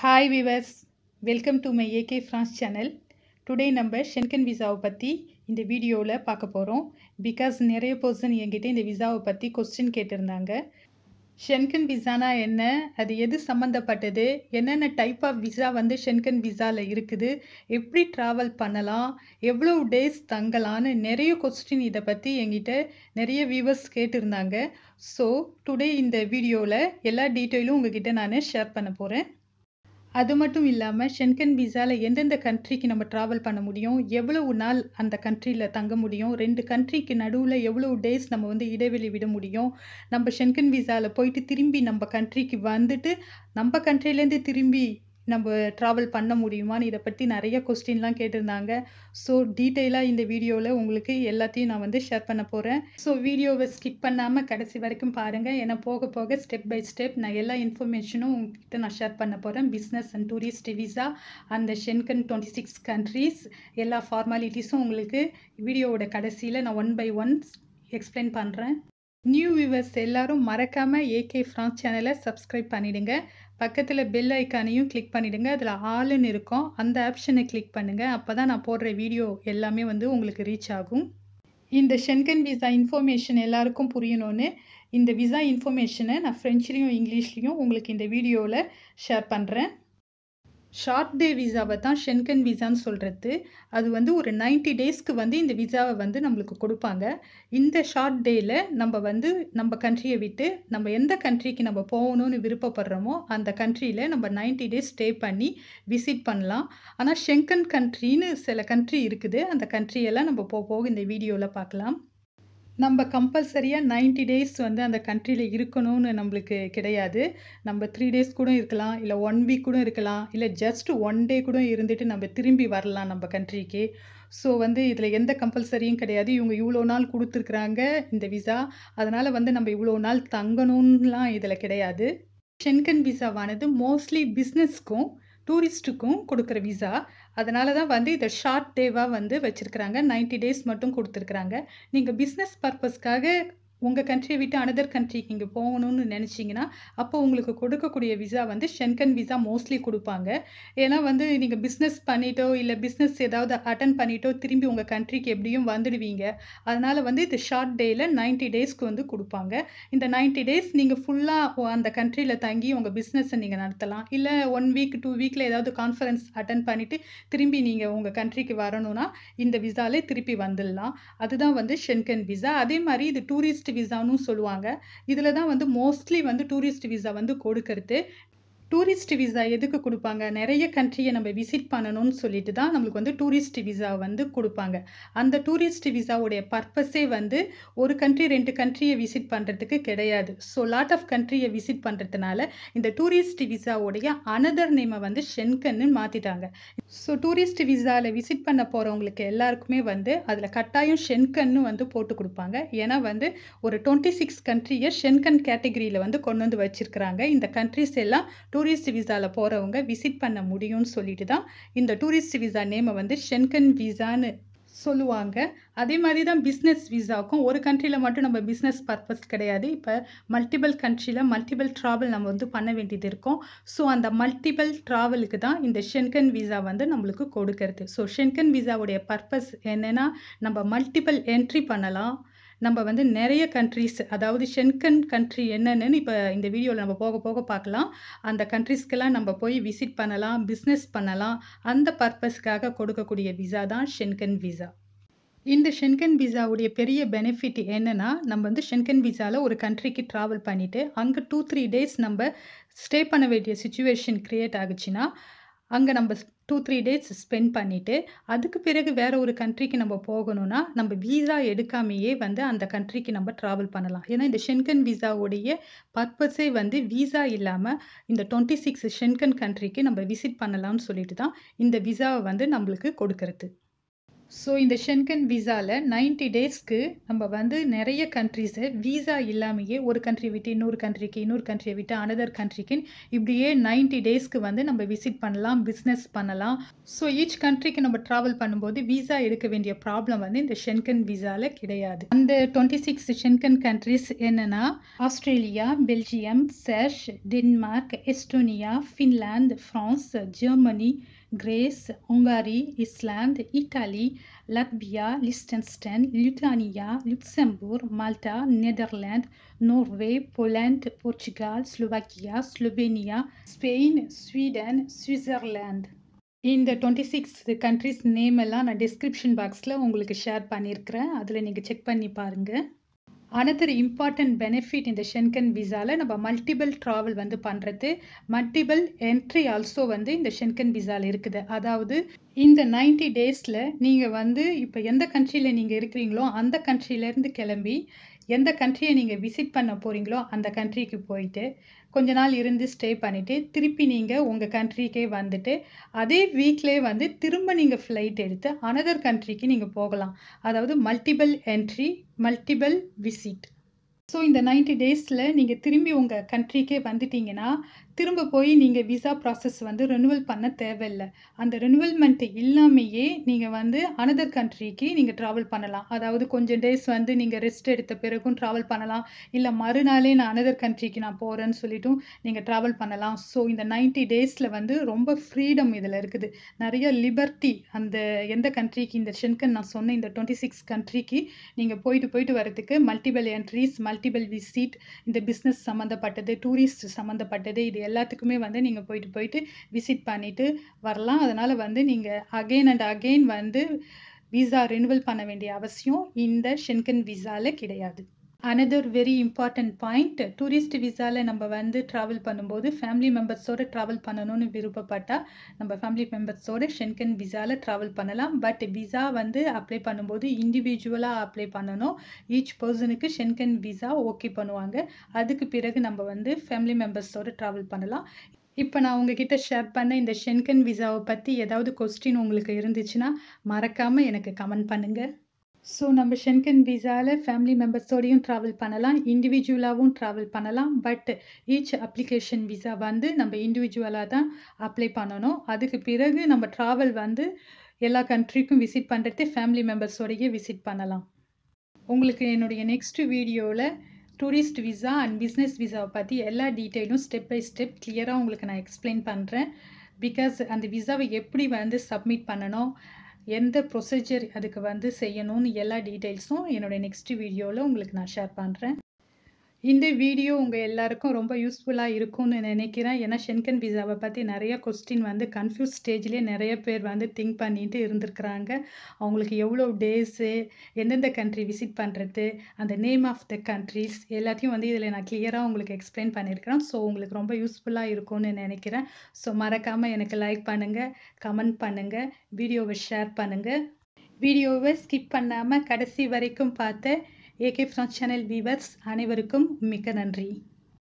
Hi viewers welcome to my AK France channel today நம்ம Schengen விசாவை பற்றி இந்த வீடியோவில் பார்க்க போகிறோம் பிகாஸ் நிறைய பர்சன் என்கிட்ட இந்த விசாவை பற்றி கொஸ்டின் கேட்டிருந்தாங்க ஷென்கன் விசானா என்ன அது எது சம்மந்தப்பட்டது என்னென்ன டைப் ஆஃப் விசா வந்து ஷென்கன் விசாவில் இருக்குது எப்படி ட்ராவல் பண்ணலாம் எவ்வளோ டேஸ் தங்கலான்னு நிறைய கொஸ்டின் இதை பற்றி எங்கிட்ட நிறைய வியூவர்ஸ் கேட்டிருந்தாங்க ஸோ டுடே இந்த வீடியோவில் எல்லா டீட்டெயிலும் உங்ககிட்ட நான் ஷேர் பண்ண போகிறேன் அது மட்டும் இல்லாமல் ஷென்கன் விசாவில் எந்தெந்த கண்ட்ரிக்கு நம்ம ட்ராவல் பண்ண முடியும் எவ்வளவு நாள் அந்த கண்ட்ரியில் தங்க முடியும் ரெண்டு கண்ட்ரிக்கு நடுவில் எவ்வளோ டேஸ் நம்ம வந்து இடைவெளி விட முடியும் நம்ம ஷென்கன் விசாவில் போயிட்டு திரும்பி நம்ம கண்ட்ரிக்கு வந்துட்டு நம்ம கண்ட்ரிலேருந்து திரும்பி நம்ம ட்ராவல் பண்ண முடியுமான்னு இதை பற்றி நிறைய கொஸ்டின்லாம் கேட்டிருந்தாங்க ஸோ டீட்டெயிலாக இந்த வீடியோவில் உங்களுக்கு எல்லாத்தையும் நான் வந்து ஷேர் பண்ண போகிறேன் ஸோ வீடியோவை ஸ்கிப் பண்ணாமல் கடைசி வரைக்கும் பாருங்கள் ஏன்னா போக போக ஸ்டெப் பை ஸ்டெப் நான் எல்லா இன்ஃபர்மேஷனும் உங்ககிட்ட நான் ஷேர் பண்ண போகிறேன் பிஸ்னஸ் அண்ட் டூரிஸ்ட் விசா அந்த ஷென்கன் டுவெண்ட்டி சிக்ஸ் கண்ட்ரீஸ் எல்லா ஃபார்மாலிட்டிஸும் உங்களுக்கு வீடியோவோட கடைசியில் நான் ஒன் பை ஒன் எக்ஸ்பிளைன் பண்ணுறேன் நியூ வியூவர்ஸ் எல்லாரும் மறக்காமல் ஏகே ஃப்ரான்ஸ் சேனலை சப்ஸ்கிரைப் பண்ணிவிடுங்க பக்கத்தில் பெல் ஐக்கானையும் கிளிக் பண்ணிவிடுங்க அதில் ஆளுன்னு இருக்கும் அந்த ஆப்ஷனை கிளிக் பண்ணுங்கள் அப்போ தான் நான் போடுற வீடியோ எல்லாமே வந்து உங்களுக்கு ரீச் ஆகும் இந்த ஷென்கன் விசா இன்ஃபர்மேஷன் எல்லாருக்கும் புரியணும்னு இந்த விசா இன்ஃபர்மேஷனை நான் ஃப்ரெஞ்ச்லேயும் இங்கிலீஷ்லேயும் உங்களுக்கு இந்த வீடியோவில் ஷேர் பண்ணுறேன் ஷார்ட் டே விசாவை தான் ஷென்கன் விசான்னு சொல்கிறது அது வந்து ஒரு நைன்டி டேஸ்க்கு வந்து இந்த விசாவை வந்து நம்மளுக்கு கொடுப்பாங்க இந்த ஷார்ட் டேயில் நம்ம வந்து நம்ம கண்ட்ரியை விட்டு நம்ம எந்த கண்ட்ரிக்கு நம்ம போகணும்னு விருப்பப்படுறோமோ அந்த கண்ட்ரியில் நம்ம நைன்டி டேஸ் ஸ்டே பண்ணி விசிட் பண்ணலாம் ஆனால் ஷெங்கன் கண்ட்ரின்னு சில கண்ட்ரி இருக்குது அந்த கண்ட்ரியெல்லாம் நம்ம போக இந்த வீடியோவில் பார்க்கலாம் நம்ம கம்பல்சரியாக நைன்ட்டி டேஸ் வந்து அந்த கண்ட்ரியில் இருக்கணும்னு நம்மளுக்கு கிடையாது நம்ம த்ரீ டேஸ் கூட இருக்கலாம் இல்லை ஒன் வீக் கூட இருக்கலாம் இல்லை ஜஸ்ட் ஒன் டே கூட இருந்துட்டு நம்ம திரும்பி வரலாம் நம்ம கண்ட்ரிக்கு ஸோ வந்து இதில் எந்த கம்பல்சரியும் கிடையாது இவங்க இவ்வளோ நாள் கொடுத்துருக்குறாங்க இந்த விசா அதனால் வந்து நம்ம இவ்வளோ நாள் தங்கணும்லாம் இதில் கிடையாது ஷென்கன் விசாவானது மோஸ்ட்லி பிஸ்னஸ்க்கும் டூரிஸ்ட்டுக்கும் கொடுக்குற விசா அதனால தான் வந்து இதை ஷார்ட் டேவாக வந்து வச்சுருக்குறாங்க நைன்ட்டி டேஸ் மட்டும் கொடுத்துருக்குறாங்க நீங்கள் பிஸ்னஸ் பர்பஸ்க்காக உங்கள் கண்ட்ரியை விட்டு அனதர் கண்ட்ரிக்கு இங்கே போகணும்னு நினச்சிங்கன்னா அப்போ உங்களுக்கு கொடுக்கக்கூடிய விசா வந்து ஷென்கன் விசா மோஸ்ட்லி கொடுப்பாங்க ஏன்னா வந்து நீங்கள் பிஸ்னஸ் பண்ணிட்டோ இல்லை பிஸ்னஸ் ஏதாவது அட்டன் பண்ணிட்டோ திரும்பி உங்கள் கண்ட்ரிக்கு எப்படியும் வந்துடுவீங்க அதனால் வந்து இது ஷார்ட் டேயில் நைன்ட்டி டேஸ்க்கு வந்து கொடுப்பாங்க இந்த நைன்ட்டி டேஸ் நீங்கள் ஃபுல்லாக அந்த கண்ட்ரியில் தங்கி உங்கள் பிஸ்னஸை நீங்கள் நடத்தலாம் இல்லை ஒன் வீக் டூ வீக்கில் ஏதாவது கான்ஃபரன்ஸ் அட்டன் பண்ணிவிட்டு திரும்பி நீங்கள் உங்கள் கண்ட்ரிக்கு வரணும்னா இந்த விசாலே திருப்பி வந்துடலாம் அதுதான் வந்து ஷென்கன் விசா அதே மாதிரி இது டூரிஸ்ட் டூரிஸ்ட் விசான்னு சொல்லுவாங்க இதில் தான் வந்து மோஸ்ட்லி வந்து டூரிஸ்ட் விசா வந்து கொடுக்கறது டூரிஸ்ட் விசா எதுக்கு கொடுப்பாங்க நிறைய கண்ட்ரியை நம்ம விசிட் பண்ணணும்னு சொல்லிட்டு தான் நம்மளுக்கு வந்து டூரிஸ்ட் விசா வந்து கொடுப்பாங்க அந்த டூரிஸ்ட் விசாவுடைய பர்பஸே வந்து ஒரு கண்ட்ரி ரெண்டு கண்ட்ரியை விசிட் பண்ணுறதுக்கு கிடையாது ஸோ லாட் ஆஃப் கண்ட்ரியை விசிட் பண்ணுறதுனால இந்த டூரிஸ்ட் விசாவுடைய அனதர் நேமை வந்து ஷென்கன்னு மாற்றிட்டாங்க ஸோ டூரிஸ்ட் விசாவில் விசிட் பண்ண போகிறவங்களுக்கு எல்லாருக்குமே வந்து அதில் கட்டாயம் ஷென்கன்னு வந்து போட்டு கொடுப்பாங்க ஏன்னா வந்து ஒரு டுவெண்ட்டி சிக்ஸ் கண்ட்ரியை ஷென்கன் கேட்டகிரியில் வந்து கொண்டு வந்து வச்சுருக்கிறாங்க இந்த கண்ட்ரிஸ் எல்லாம் டூரிஸ்ட் விசாவில் போகிறவங்க விசிட் பண்ண முடியும்னு சொல்லிட்டு தான் இந்த டூரிஸ்ட் விசா நேமை வந்து ஷென்கன் விசான்னு சொல்லுவாங்க அதே மாதிரி தான் பிஸ்னஸ் விசாவுக்கும் ஒரு கண்ட்ரியில் மட்டும் நம்ம பிஸ்னஸ் பர்பஸ் கிடையாது இப்போ மல்டிபிள் கண்ட்ரியில் மல்டிபிள் ட்ராவல் நம்ம வந்து பண்ண வேண்டியது இருக்கும் ஸோ அந்த மல்டிபிள் ட்ராவலுக்கு தான் இந்த ஷென்கன் விசா வந்து நம்மளுக்கு கொடுக்கறது ஸோ ஷென்கன் விசாவுடைய பர்பஸ் என்னென்னா நம்ம மல்டிபிள் என்ட்ரி பண்ணலாம் நம்ம வந்து நிறைய கண்ட்ரீஸ் அதாவது ஷென்கன் கண்ட்ரி என்னென்னு இப்போ இந்த வீடியோவில் நம்ம போக போக பார்க்கலாம் அந்த கண்ட்ரீஸ்க்கெல்லாம் நம்ம போய் விசிட் பண்ணலாம் பிஸ்னஸ் பண்ணலாம் அந்த பர்பஸ்க்காக கொடுக்கக்கூடிய விசா தான் ஷென்கன் விசா இந்த ஷென்கன் விசாவுடைய பெரிய பெனிஃபிட் என்னென்னா நம்ம வந்து ஷென்கன் விசாவில் ஒரு கண்ட்ரிக்கு ட்ராவல் பண்ணிவிட்டு அங்கே டூ த்ரீ டேஸ் நம்ம ஸ்டே பண்ண வேண்டிய சுச்சுவேஷன் க்ரியேட் ஆகுச்சுன்னா அங்கே நம்ம டூ த்ரீ டேஸ் ஸ்பெண்ட் பண்ணிவிட்டு அதுக்கு பிறகு வேறு ஒரு கண்ட்ரிக்கு நம்ம போகணும்னா நம்ம வீசா எடுக்காமையே வந்து அந்த கண்ட்ரிக்கு நம்ம ட்ராவல் பண்ணலாம் ஏன்னா இந்த ஷென்கன் விசாவுடைய பர்பஸே வந்து விசா இல்லாமல் இந்த டுவெண்ட்டி சிக்ஸ் ஷென்கன் கண்ட்ரிக்கு நம்ம விசிட் பண்ணலாம்னு சொல்லிட்டு தான் இந்த விசாவை வந்து நம்மளுக்கு கொடுக்கறது ஸோ இந்த ஷென்கன் விசாவில் நைன்டி டேஸ்க்கு நம்ம வந்து நிறைய கண்ட்ரிஸை விசா இல்லாமையே ஒரு கண்ட்ரி விட்டு இன்னொரு கண்ட்ரிக்கு இன்னொரு கண்ட்ரியை விட்டு அனதர் கண்ட்ரிக்கு இப்படியே நைன்டி டேஸ்க்கு வந்து நம்ம விசிட் பண்ணலாம் பிஸ்னஸ் பண்ணலாம் ஸோ ஈச் கண்ட்ரிக்கு நம்ம ட்ராவல் பண்ணும்போது விசா எடுக்க வேண்டிய ப்ராப்ளம் வந்து இந்த ஷென்கன் விசாவில் கிடையாது அந்த டுவெண்ட்டி சிக்ஸ் ஷென்கன் கண்ட்ரிஸ் என்னென்னா ஆஸ்திரேலியா பெல்ஜியம் செர்ஷ் Denmark Estonia Finland France Germany Grèce, Hungarie, Islande, Italie, Latvia, Liechtenstein, Lituania, Luxembourg, Malta, Nederland, Norvège, Pologne, Portugal, Slovakia, Slovenia, Spain, Sweden, Switzerland. இந்த twenty six countries name எல்லாம் நான் description பாக்ஸில் உங்களுக்கு share பண்ணியிருக்கிறேன் அதில் நீங்கள் check பண்ணி பாருங்கள் அனதர் இம்பார்ட்டன்ட் பெனிஃபிட் இந்த ஷென்கன் விசாவில் நம்ம மல்டிபிள் ட்ராவல் வந்து பண்ணுறது மல்டிபிள் என்ட்ரி ஆல்சோ வந்து இந்த ஷென்கன் விசாவில் இருக்குது அதாவது இந்த நைன்ட்டி டேஸில் நீங்கள் வந்து இப்போ எந்த கண்ட்ரியில் நீங்கள் இருக்கிறீங்களோ அந்த கண்ட்ரிலேருந்து கிளம்பி எந்த கண்ட்ரியை நீங்கள் விசிட் பண்ண போகிறீங்களோ அந்த கண்ட்ரிக்கு போயிட்டு கொஞ்ச நாள் இருந்து ஸ்டே பண்ணிவிட்டு திருப்பி நீங்கள் உங்கள் கண்ட்ரிக்கே வந்துட்டு அதே வீக்லேயே வந்து திரும்ப நீங்கள் ஃப்ளைட் எடுத்து அனதர் கண்ட்ரிக்கு நீங்கள் போகலாம் அதாவது multiple entry multiple visit so இந்த நைன்டி டேஸில் நீங்கள் திரும்பி உங்கள் கண்ட்ரிக்கே வந்துட்டீங்கன்னா திரும்ப போய் நீங்கள் விசா ப்ராசஸ் வந்து ரெனுவல் பண்ண தேவையில்லை அந்த ரெனுவல்மெண்ட்டு இல்லாமையே நீங்கள் வந்து அனதர் கண்ட்ரிக்கு நீங்கள் ட்ராவல் பண்ணலாம் அதாவது கொஞ்சம் டேஸ் வந்து நீங்கள் ரெஸ்ட் எடுத்த பிறகும் ட்ராவல் பண்ணலாம் இல்லை மறுநாளே நான் அனதர் கண்ட்ரிக்கு நான் போகிறேன்னு சொல்லிட்டும் நீங்கள் ட்ராவல் பண்ணலாம் ஸோ இந்த நைன்டி டேஸில் வந்து ரொம்ப ஃப்ரீடம் இதில் இருக்குது நிறைய லிபர்ட்டி அந்த எந்த கண்ட்ரிக்கு இந்த ஷென்கன் நான் சொன்ன இந்த டுவெண்ட்டி சிக்ஸ் கண்ட்ரிக்கு நீங்கள் போயிட்டு போயிட்டு வரதுக்கு மல்டிபிள் என்ட்ரிஸ் மல் மல்டிபிள் விசிட் இந்த பிஸ்னஸ் சம்மந்தப்பட்டது டூரிஸ்ட் சம்மந்தப்பட்டது இது எல்லாத்துக்குமே வந்து நீங்கள் போயிட்டு போயிட்டு விசிட் பண்ணிவிட்டு வரலாம் அதனால் வந்து நீங்கள் அகெயின் அண்ட் அகெயின் வந்து விசா ரினுவல் பண்ண வேண்டிய அவசியம் இந்த ஷென்கன் விசாவில் கிடையாது another very important point tourist விசாவில் நம்ம வந்து ட்ராவல் பண்ணும்போது ஃபேமிலி மெம்பர்ஸோடு ட்ராவல் பண்ணணும்னு விருப்பப்பட்டால் நம்ம ஃபேமிலி மெம்பர்ஸோடு ஷென்கன் விசாவில் ட்ராவல் பண்ணலாம் பட் விசா வந்து அப்ளை பண்ணும்போது இண்டிவிஜுவலாக அப்ளை பண்ணணும் ஈச் பர்சனுக்கு ஷென்கன் விசா ஓகே பண்ணுவாங்க அதுக்கு பிறகு நம்ம வந்து ஃபேமிலி மெம்பர்ஸோடு ட்ராவல் பண்ணலாம் இப்போ நான் உங்ககிட்ட ஷேர் பண்ண இந்த ஷென்கன் விசாவை பற்றி ஏதாவது கொஸ்டின் உங்களுக்கு இருந்துச்சுன்னா மறக்காமல் எனக்கு கமெண்ட் பண்ணுங்கள் ஸோ நம்ம ஷென்கன் விசாவில் ஃபேமிலி மெம்பர்ஸோடையும் ட்ராவல் பண்ணலாம் இண்டிவிஜுவலாகவும் ட்ராவல் பண்ணலாம் பட் ஈச் அப்ளிகேஷன் விசா வந்து நம்ம இண்டிவிஜுவலாக தான் அப்ளை பண்ணணும் அதுக்கு பிறகு நம்ம ட்ராவல் வந்து எல்லா கண்ட்ரிக்கும் விசிட் பண்ணுறது ஃபேமிலி மெம்பர்ஸோடையே விசிட் பண்ணலாம் உங்களுக்கு என்னுடைய நெக்ஸ்ட் வீடியோவில் டூரிஸ்ட் விசா அண்ட் பிஸ்னஸ் விசாவை பற்றி எல்லா டீட்டெயிலும் ஸ்டெப் பை ஸ்டெப் கிளியராக உங்களுக்கு நான் எக்ஸ்பிளைன் பண்ணுறேன் பிகாஸ் அந்த விசாவை எப்படி வந்து சப்மிட் பண்ணணும் எந்த ப்ரொசீஜர் அதுக்கு வந்து செய்யணும்னு எல்லா டீட்டெயில்ஸும் என்னுடைய நெக்ஸ்ட் வீடியோவில் உங்களுக்கு நான் ஷேர் பண்ணுறேன் இந்த வீடியோ உங்கள் எல்லாருக்கும் ரொம்ப யூஸ்ஃபுல்லாக இருக்கும்னு நினைக்கிறேன் ஏன்னா ஷென்கன் விசாவை பற்றி நிறைய கொஸ்டின் வந்து கன்ஃபியூஸ் ஸ்டேஜ்லேயே நிறைய பேர் வந்து திங்க் பண்ணிட்டு இருந்திருக்கிறாங்க அவங்களுக்கு எவ்வளோ டேஸு எந்தெந்த கண்ட்ரி விசிட் பண்ணுறது அந்த நேம் ஆஃப் த கண்ட்ரிஸ் எல்லாத்தையும் வந்து இதில் நான் கிளியராக உங்களுக்கு எக்ஸ்பிளைன் பண்ணியிருக்கிறேன் ஸோ உங்களுக்கு ரொம்ப யூஸ்ஃபுல்லாக இருக்கும்னு நினைக்கிறேன் ஸோ மறக்காமல் எனக்கு லைக் பண்ணுங்கள் கமெண்ட் பண்ணுங்கள் வீடியோவை ஷேர் பண்ணுங்கள் வீடியோவை ஸ்கிப் பண்ணாமல் கடைசி வரைக்கும் பார்த்து ஏகே ஃப்ரான்ஸ் சேனல் வீவர்ஸ் அனைவருக்கும் மிக்க நன்றி